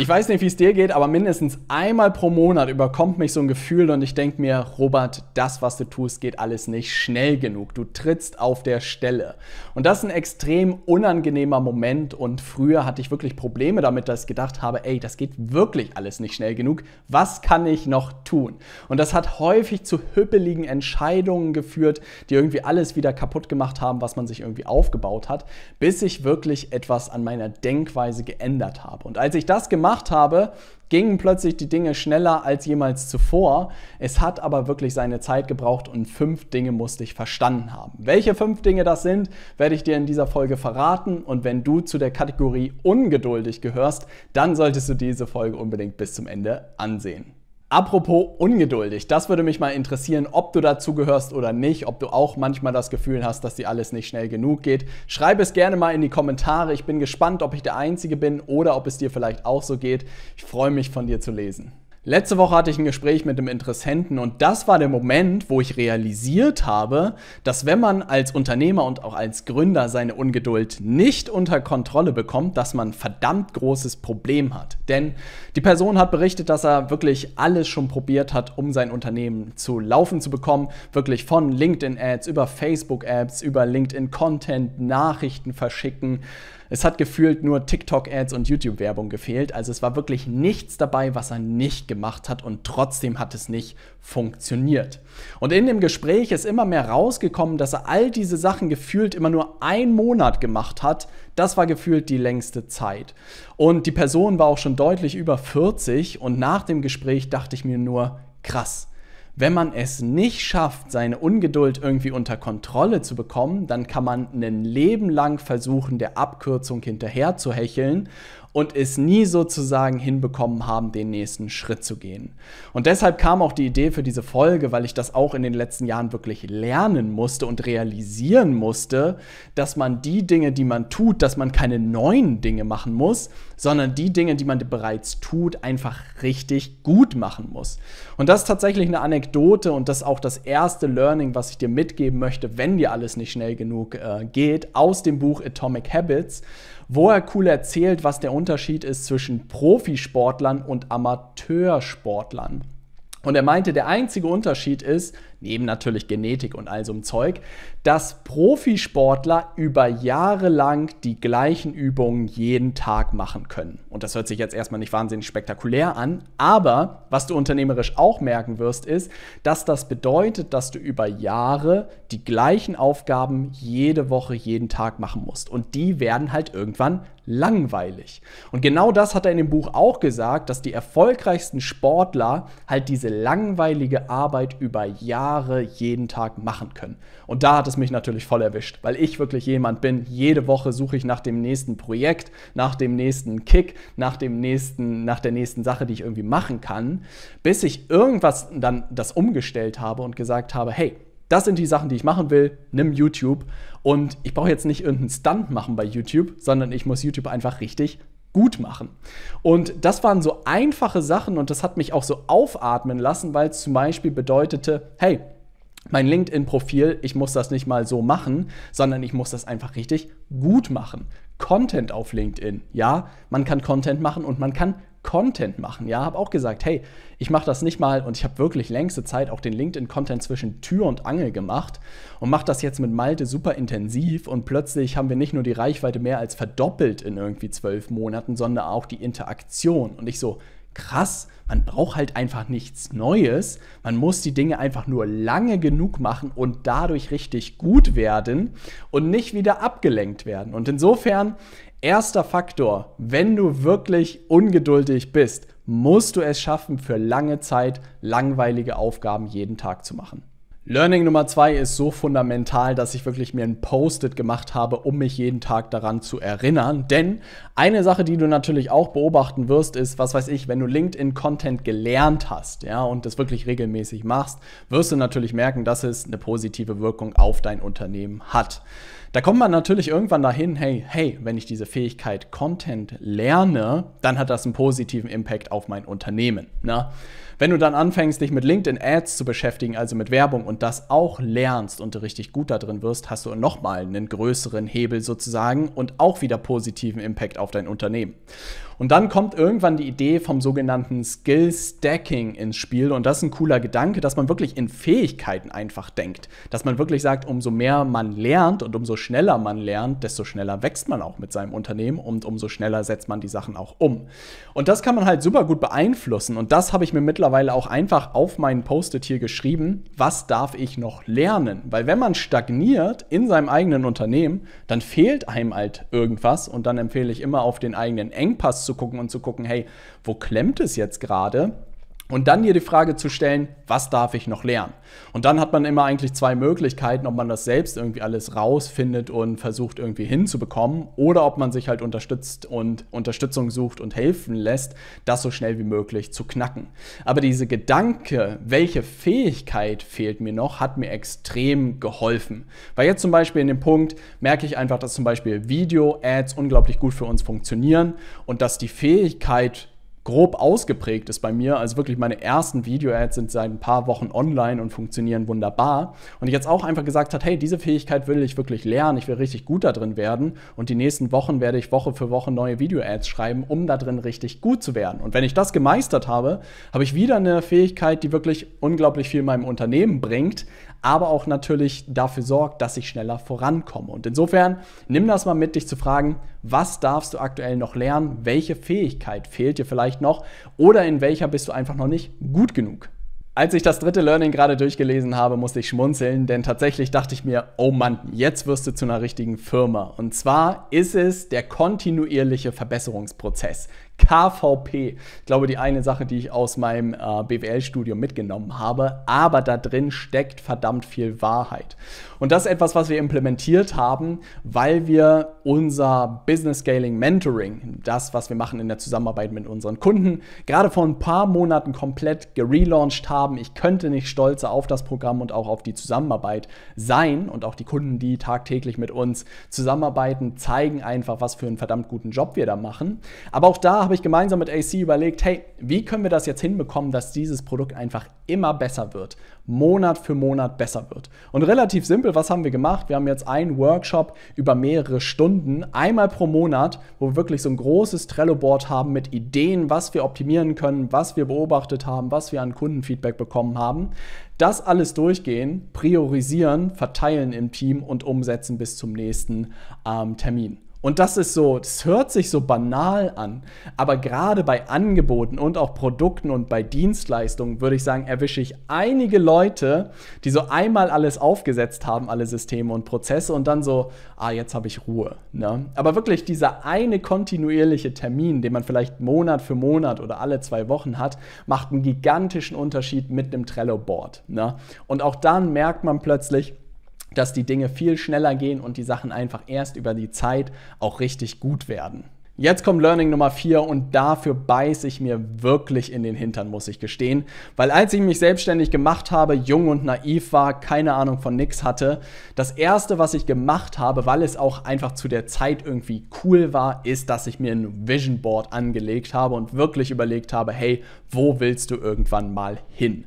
Ich weiß nicht, wie es dir geht, aber mindestens einmal pro Monat überkommt mich so ein Gefühl und ich denke mir, Robert, das, was du tust, geht alles nicht schnell genug. Du trittst auf der Stelle. Und das ist ein extrem unangenehmer Moment und früher hatte ich wirklich Probleme damit, dass ich gedacht habe, ey, das geht wirklich alles nicht schnell genug. Was kann ich noch tun? Und das hat häufig zu hüppeligen Entscheidungen geführt, die irgendwie alles wieder kaputt gemacht haben, was man sich irgendwie aufgebaut hat, bis ich wirklich etwas an meiner Denkweise geändert habe. Und als ich das gemacht gemacht habe, gingen plötzlich die Dinge schneller als jemals zuvor. Es hat aber wirklich seine Zeit gebraucht und fünf Dinge musste ich verstanden haben. Welche fünf Dinge das sind, werde ich dir in dieser Folge verraten und wenn du zu der Kategorie ungeduldig gehörst, dann solltest du diese Folge unbedingt bis zum Ende ansehen. Apropos ungeduldig, das würde mich mal interessieren, ob du dazugehörst oder nicht, ob du auch manchmal das Gefühl hast, dass dir alles nicht schnell genug geht. Schreib es gerne mal in die Kommentare. Ich bin gespannt, ob ich der Einzige bin oder ob es dir vielleicht auch so geht. Ich freue mich von dir zu lesen. Letzte Woche hatte ich ein Gespräch mit einem Interessenten und das war der Moment, wo ich realisiert habe, dass wenn man als Unternehmer und auch als Gründer seine Ungeduld nicht unter Kontrolle bekommt, dass man verdammt großes Problem hat. Denn die Person hat berichtet, dass er wirklich alles schon probiert hat, um sein Unternehmen zu laufen zu bekommen. Wirklich von LinkedIn-Ads über facebook apps über LinkedIn-Content, Nachrichten verschicken. Es hat gefühlt nur TikTok-Ads und YouTube-Werbung gefehlt. Also es war wirklich nichts dabei, was er nicht gemacht hat und trotzdem hat es nicht funktioniert. Und in dem Gespräch ist immer mehr rausgekommen, dass er all diese Sachen gefühlt immer nur einen Monat gemacht hat. Das war gefühlt die längste Zeit. Und die Person war auch schon deutlich über 40 und nach dem Gespräch dachte ich mir nur, krass. Wenn man es nicht schafft, seine Ungeduld irgendwie unter Kontrolle zu bekommen, dann kann man ein Leben lang versuchen, der Abkürzung hinterher zu hecheln und es nie sozusagen hinbekommen haben, den nächsten Schritt zu gehen. Und deshalb kam auch die Idee für diese Folge, weil ich das auch in den letzten Jahren wirklich lernen musste und realisieren musste, dass man die Dinge, die man tut, dass man keine neuen Dinge machen muss, sondern die Dinge, die man bereits tut, einfach richtig gut machen muss. Und das ist tatsächlich eine Anekdote und das ist auch das erste Learning, was ich dir mitgeben möchte, wenn dir alles nicht schnell genug äh, geht, aus dem Buch Atomic Habits wo er cool erzählt, was der Unterschied ist zwischen Profisportlern und Amateursportlern. Und er meinte, der einzige Unterschied ist, neben natürlich Genetik und all so einem Zeug, dass Profisportler über Jahre lang die gleichen Übungen jeden Tag machen können. Und das hört sich jetzt erstmal nicht wahnsinnig spektakulär an, aber was du unternehmerisch auch merken wirst, ist, dass das bedeutet, dass du über Jahre die gleichen Aufgaben jede Woche, jeden Tag machen musst. Und die werden halt irgendwann langweilig. Und genau das hat er in dem Buch auch gesagt, dass die erfolgreichsten Sportler halt diese langweilige Arbeit über Jahre jeden Tag machen können. Und da hat es mich natürlich voll erwischt, weil ich wirklich jemand bin, jede Woche suche ich nach dem nächsten Projekt, nach dem nächsten Kick, nach dem nächsten nach der nächsten Sache, die ich irgendwie machen kann, bis ich irgendwas dann das umgestellt habe und gesagt habe, hey, das sind die Sachen, die ich machen will, nimm YouTube. Und ich brauche jetzt nicht irgendeinen Stunt machen bei YouTube, sondern ich muss YouTube einfach richtig gut machen. Und das waren so einfache Sachen und das hat mich auch so aufatmen lassen, weil es zum Beispiel bedeutete, hey, mein LinkedIn-Profil, ich muss das nicht mal so machen, sondern ich muss das einfach richtig gut machen. Content auf LinkedIn, ja, man kann Content machen und man kann Content machen. Ja, habe auch gesagt, hey, ich mache das nicht mal und ich habe wirklich längste Zeit auch den LinkedIn-Content zwischen Tür und Angel gemacht und mache das jetzt mit Malte super intensiv und plötzlich haben wir nicht nur die Reichweite mehr als verdoppelt in irgendwie zwölf Monaten, sondern auch die Interaktion. Und ich so, krass, man braucht halt einfach nichts Neues, man muss die Dinge einfach nur lange genug machen und dadurch richtig gut werden und nicht wieder abgelenkt werden. Und insofern, Erster Faktor, wenn du wirklich ungeduldig bist, musst du es schaffen, für lange Zeit langweilige Aufgaben jeden Tag zu machen. Learning Nummer zwei ist so fundamental, dass ich wirklich mir ein Post-it gemacht habe, um mich jeden Tag daran zu erinnern. Denn eine Sache, die du natürlich auch beobachten wirst, ist, was weiß ich, wenn du LinkedIn-Content gelernt hast, ja, und das wirklich regelmäßig machst, wirst du natürlich merken, dass es eine positive Wirkung auf dein Unternehmen hat. Da kommt man natürlich irgendwann dahin, hey, hey, wenn ich diese Fähigkeit Content lerne, dann hat das einen positiven Impact auf mein Unternehmen. Ne? Wenn du dann anfängst, dich mit LinkedIn Ads zu beschäftigen, also mit Werbung und das auch lernst und richtig gut da drin wirst, hast du nochmal einen größeren Hebel sozusagen und auch wieder positiven Impact auf dein Unternehmen. Und dann kommt irgendwann die Idee vom sogenannten Skill Stacking ins Spiel. Und das ist ein cooler Gedanke, dass man wirklich in Fähigkeiten einfach denkt. Dass man wirklich sagt, umso mehr man lernt und umso schneller man lernt, desto schneller wächst man auch mit seinem Unternehmen und umso schneller setzt man die Sachen auch um. Und das kann man halt super gut beeinflussen. Und das habe ich mir mittlerweile auch einfach auf meinen Post-it hier geschrieben. Was darf ich noch lernen? Weil wenn man stagniert in seinem eigenen Unternehmen, dann fehlt einem halt irgendwas. Und dann empfehle ich immer auf den eigenen Engpass zu gucken und zu gucken, hey, wo klemmt es jetzt gerade? Und dann dir die Frage zu stellen, was darf ich noch lernen? Und dann hat man immer eigentlich zwei Möglichkeiten, ob man das selbst irgendwie alles rausfindet und versucht irgendwie hinzubekommen oder ob man sich halt unterstützt und Unterstützung sucht und helfen lässt, das so schnell wie möglich zu knacken. Aber diese Gedanke, welche Fähigkeit fehlt mir noch, hat mir extrem geholfen. Weil jetzt zum Beispiel in dem Punkt merke ich einfach, dass zum Beispiel Video-Ads unglaublich gut für uns funktionieren und dass die Fähigkeit, grob ausgeprägt ist bei mir. Also wirklich meine ersten Video-Ads sind seit ein paar Wochen online und funktionieren wunderbar. Und ich jetzt auch einfach gesagt hat, hey, diese Fähigkeit will ich wirklich lernen, ich will richtig gut da drin werden. Und die nächsten Wochen werde ich Woche für Woche neue Video-Ads schreiben, um da drin richtig gut zu werden. Und wenn ich das gemeistert habe, habe ich wieder eine Fähigkeit, die wirklich unglaublich viel meinem Unternehmen bringt, aber auch natürlich dafür sorgt, dass ich schneller vorankomme. Und insofern nimm das mal mit, dich zu fragen, was darfst du aktuell noch lernen? Welche Fähigkeit fehlt dir vielleicht noch? Oder in welcher bist du einfach noch nicht gut genug? Als ich das dritte Learning gerade durchgelesen habe, musste ich schmunzeln, denn tatsächlich dachte ich mir, oh Mann, jetzt wirst du zu einer richtigen Firma. Und zwar ist es der kontinuierliche Verbesserungsprozess. KVP. Ich glaube, die eine Sache, die ich aus meinem äh, BWL-Studium mitgenommen habe, aber da drin steckt verdammt viel Wahrheit. Und das ist etwas, was wir implementiert haben, weil wir unser Business Scaling Mentoring, das, was wir machen in der Zusammenarbeit mit unseren Kunden, gerade vor ein paar Monaten komplett gelauncht haben. Ich könnte nicht stolzer auf das Programm und auch auf die Zusammenarbeit sein und auch die Kunden, die tagtäglich mit uns zusammenarbeiten, zeigen einfach, was für einen verdammt guten Job wir da machen. Aber auch da habe ich gemeinsam mit AC überlegt, hey, wie können wir das jetzt hinbekommen, dass dieses Produkt einfach immer besser wird, Monat für Monat besser wird. Und relativ simpel, was haben wir gemacht? Wir haben jetzt einen Workshop über mehrere Stunden, einmal pro Monat, wo wir wirklich so ein großes Trello-Board haben mit Ideen, was wir optimieren können, was wir beobachtet haben, was wir an Kundenfeedback bekommen haben. Das alles durchgehen, priorisieren, verteilen im Team und umsetzen bis zum nächsten ähm, Termin. Und das ist so, das hört sich so banal an, aber gerade bei Angeboten und auch Produkten und bei Dienstleistungen würde ich sagen, erwische ich einige Leute, die so einmal alles aufgesetzt haben, alle Systeme und Prozesse und dann so, ah, jetzt habe ich Ruhe. Ne? Aber wirklich dieser eine kontinuierliche Termin, den man vielleicht Monat für Monat oder alle zwei Wochen hat, macht einen gigantischen Unterschied mit einem Trello-Board. Ne? Und auch dann merkt man plötzlich, dass die Dinge viel schneller gehen und die Sachen einfach erst über die Zeit auch richtig gut werden. Jetzt kommt Learning Nummer 4 und dafür beiße ich mir wirklich in den Hintern, muss ich gestehen. Weil als ich mich selbstständig gemacht habe, jung und naiv war, keine Ahnung von nix hatte, das erste, was ich gemacht habe, weil es auch einfach zu der Zeit irgendwie cool war, ist, dass ich mir ein Vision Board angelegt habe und wirklich überlegt habe, hey, wo willst du irgendwann mal hin?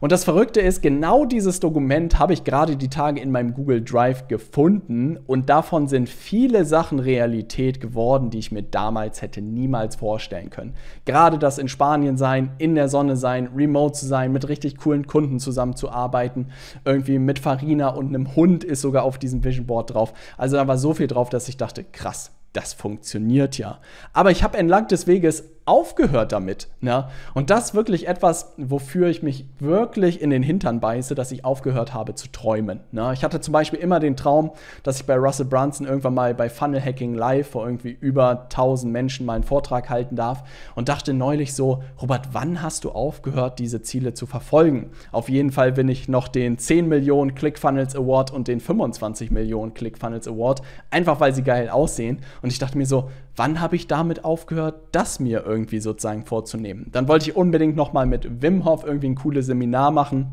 Und das Verrückte ist, genau dieses Dokument habe ich gerade die Tage in meinem Google Drive gefunden und davon sind viele Sachen Realität geworden, die ich mir damals hätte niemals vorstellen können. Gerade das in Spanien sein, in der Sonne sein, remote zu sein, mit richtig coolen Kunden zusammenzuarbeiten, irgendwie mit Farina und einem Hund ist sogar auf diesem Vision Board drauf. Also da war so viel drauf, dass ich dachte, krass, das funktioniert ja. Aber ich habe entlang des Weges aufgehört damit. Ne? Und das wirklich etwas, wofür ich mich wirklich in den Hintern beiße, dass ich aufgehört habe zu träumen. Ne? Ich hatte zum Beispiel immer den Traum, dass ich bei Russell Brunson irgendwann mal bei Funnel Hacking Live vor irgendwie über 1000 Menschen mal einen Vortrag halten darf und dachte neulich so, Robert, wann hast du aufgehört, diese Ziele zu verfolgen? Auf jeden Fall bin ich noch den 10 Millionen ClickFunnels Award und den 25 Millionen ClickFunnels Award, einfach weil sie geil aussehen. Und ich dachte mir so, wann habe ich damit aufgehört, das mir irgendwie sozusagen vorzunehmen? Dann wollte ich unbedingt nochmal mit Wim Hof irgendwie ein cooles Seminar machen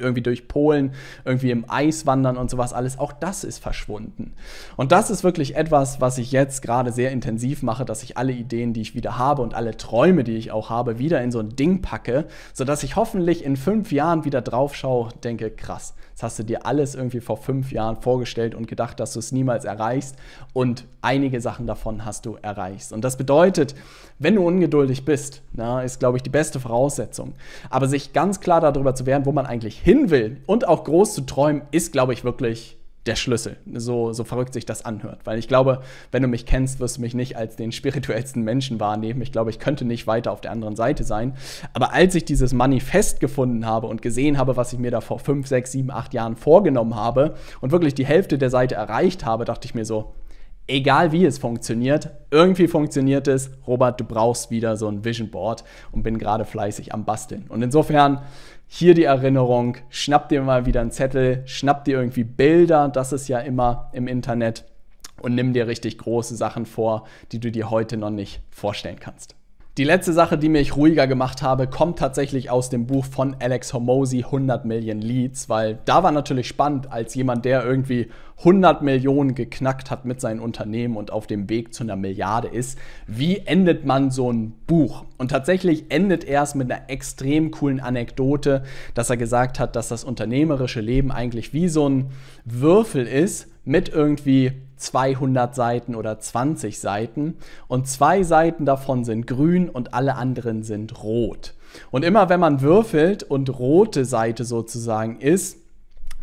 irgendwie durch Polen, irgendwie im Eis wandern und sowas alles, auch das ist verschwunden. Und das ist wirklich etwas, was ich jetzt gerade sehr intensiv mache, dass ich alle Ideen, die ich wieder habe und alle Träume, die ich auch habe, wieder in so ein Ding packe, sodass ich hoffentlich in fünf Jahren wieder drauf schaue, denke, krass, das hast du dir alles irgendwie vor fünf Jahren vorgestellt und gedacht, dass du es niemals erreichst und einige Sachen davon hast du erreichst. Und das bedeutet, wenn du ungeduldig bist, na, ist, glaube ich, die beste Voraussetzung. Aber sich ganz klar darüber zu werden, wo man eigentlich hin will und auch groß zu träumen, ist, glaube ich, wirklich der Schlüssel. So, so verrückt sich das anhört. Weil ich glaube, wenn du mich kennst, wirst du mich nicht als den spirituellsten Menschen wahrnehmen. Ich glaube, ich könnte nicht weiter auf der anderen Seite sein. Aber als ich dieses Manifest gefunden habe und gesehen habe, was ich mir da vor fünf, sechs, sieben, acht Jahren vorgenommen habe und wirklich die Hälfte der Seite erreicht habe, dachte ich mir so, egal wie es funktioniert, irgendwie funktioniert es. Robert, du brauchst wieder so ein Vision Board und bin gerade fleißig am Basteln. Und insofern hier die Erinnerung, schnapp dir mal wieder einen Zettel, schnapp dir irgendwie Bilder, das ist ja immer im Internet und nimm dir richtig große Sachen vor, die du dir heute noch nicht vorstellen kannst. Die letzte Sache, die mich ruhiger gemacht habe, kommt tatsächlich aus dem Buch von Alex Hormozy 100 Millionen Leads, weil da war natürlich spannend, als jemand, der irgendwie 100 Millionen geknackt hat mit seinem Unternehmen und auf dem Weg zu einer Milliarde ist, wie endet man so ein Buch? Und tatsächlich endet er es mit einer extrem coolen Anekdote, dass er gesagt hat, dass das unternehmerische Leben eigentlich wie so ein Würfel ist, mit irgendwie 200 Seiten oder 20 Seiten und zwei Seiten davon sind grün und alle anderen sind rot. Und immer wenn man würfelt und rote Seite sozusagen ist,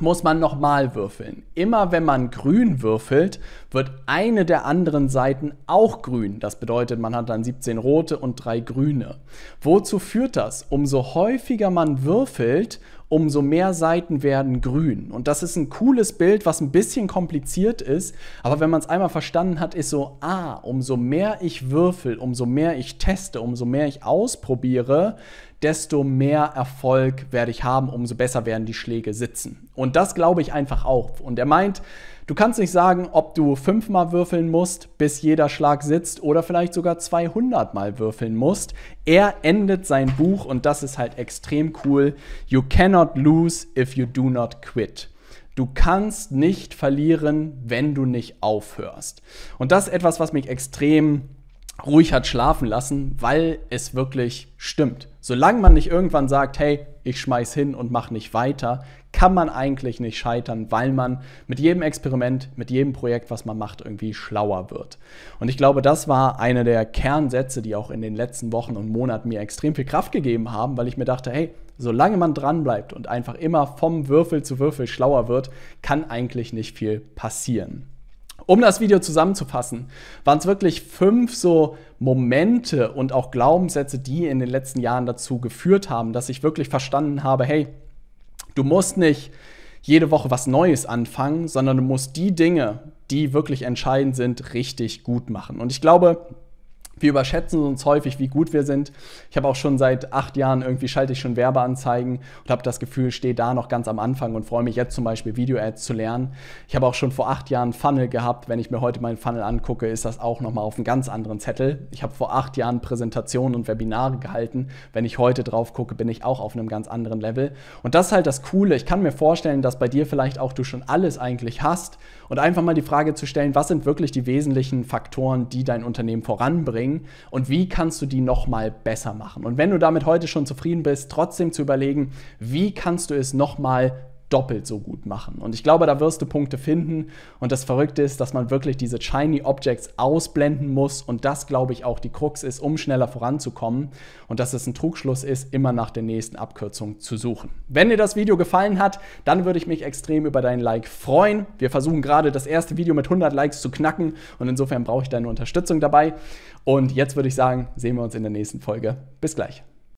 muss man nochmal würfeln. Immer wenn man grün würfelt, wird eine der anderen Seiten auch grün. Das bedeutet, man hat dann 17 rote und drei grüne. Wozu führt das? Umso häufiger man würfelt, umso mehr Seiten werden grün. Und das ist ein cooles Bild, was ein bisschen kompliziert ist, aber wenn man es einmal verstanden hat, ist so, ah, umso mehr ich würfel, umso mehr ich teste, umso mehr ich ausprobiere, desto mehr Erfolg werde ich haben, umso besser werden die Schläge sitzen. Und das glaube ich einfach auch. Und er meint, du kannst nicht sagen, ob du fünfmal würfeln musst, bis jeder Schlag sitzt oder vielleicht sogar 200 mal würfeln musst. Er endet sein Buch und das ist halt extrem cool. You cannot lose if you do not quit. Du kannst nicht verlieren, wenn du nicht aufhörst. Und das ist etwas, was mich extrem ruhig hat schlafen lassen, weil es wirklich stimmt. Solange man nicht irgendwann sagt, hey, ich schmeiß hin und mach nicht weiter, kann man eigentlich nicht scheitern, weil man mit jedem Experiment, mit jedem Projekt, was man macht, irgendwie schlauer wird. Und ich glaube, das war einer der Kernsätze, die auch in den letzten Wochen und Monaten mir extrem viel Kraft gegeben haben, weil ich mir dachte, hey, solange man dranbleibt und einfach immer vom Würfel zu Würfel schlauer wird, kann eigentlich nicht viel passieren. Um das Video zusammenzufassen, waren es wirklich fünf so Momente und auch Glaubenssätze, die in den letzten Jahren dazu geführt haben, dass ich wirklich verstanden habe, hey, du musst nicht jede Woche was Neues anfangen, sondern du musst die Dinge, die wirklich entscheidend sind, richtig gut machen. Und ich glaube, wir überschätzen uns häufig, wie gut wir sind. Ich habe auch schon seit acht Jahren irgendwie schalte ich schon Werbeanzeigen und habe das Gefühl, stehe da noch ganz am Anfang und freue mich jetzt zum Beispiel Video-Ads zu lernen. Ich habe auch schon vor acht Jahren Funnel gehabt. Wenn ich mir heute meinen Funnel angucke, ist das auch nochmal auf einem ganz anderen Zettel. Ich habe vor acht Jahren Präsentationen und Webinare gehalten. Wenn ich heute drauf gucke, bin ich auch auf einem ganz anderen Level. Und das ist halt das Coole. Ich kann mir vorstellen, dass bei dir vielleicht auch du schon alles eigentlich hast und einfach mal die Frage zu stellen, was sind wirklich die wesentlichen Faktoren, die dein Unternehmen voranbringen bringen und wie kannst du die nochmal besser machen. Und wenn du damit heute schon zufrieden bist, trotzdem zu überlegen, wie kannst du es nochmal doppelt so gut machen. Und ich glaube, da wirst du Punkte finden. Und das Verrückte ist, dass man wirklich diese Shiny Objects ausblenden muss. Und das, glaube ich, auch die Krux ist, um schneller voranzukommen. Und dass es ein Trugschluss ist, immer nach der nächsten Abkürzung zu suchen. Wenn dir das Video gefallen hat, dann würde ich mich extrem über deinen Like freuen. Wir versuchen gerade das erste Video mit 100 Likes zu knacken. Und insofern brauche ich deine Unterstützung dabei. Und jetzt würde ich sagen, sehen wir uns in der nächsten Folge. Bis gleich.